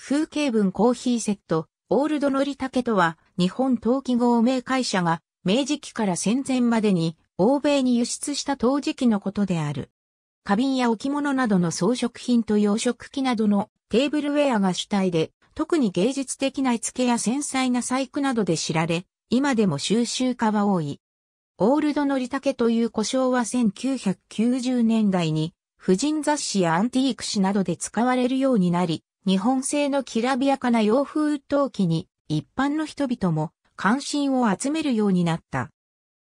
風景文コーヒーセット、オールドのりたけとは、日本陶器合名会社が、明治期から戦前までに、欧米に輸出した陶磁器のことである。花瓶や置物などの装飾品と洋食器などのテーブルウェアが主体で、特に芸術的な絵付けや繊細な細工などで知られ、今でも収集家は多い。オールドのりたけという呼称は1990年代に、婦人雑誌やアンティーク誌などで使われるようになり、日本製のきらびやかな洋風陶器に一般の人々も関心を集めるようになった。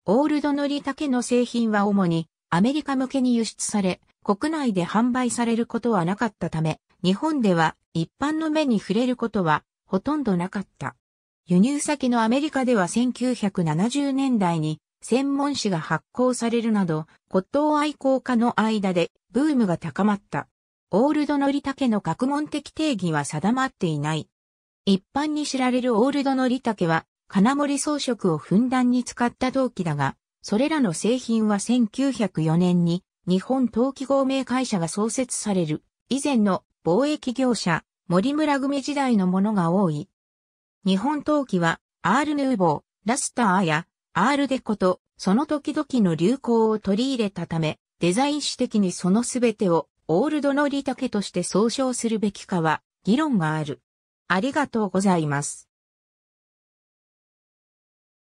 オールドのり竹の製品は主にアメリカ向けに輸出され、国内で販売されることはなかったため、日本では一般の目に触れることはほとんどなかった。輸入先のアメリカでは1970年代に専門誌が発行されるなど、骨董愛好家の間でブームが高まった。オールドのタケの学問的定義は定まっていない。一般に知られるオールドのタケは、金森装飾をふんだんに使った陶器だが、それらの製品は1904年に日本陶器合名会社が創設される以前の貿易業者森村組時代のものが多い。日本陶器はアールヌーボー、ラスターやアールデコとその時々の流行を取り入れたため、デザイン史的にそのすべてをオールドの利竹として総称するべきかは議論がある。ありがとうございます。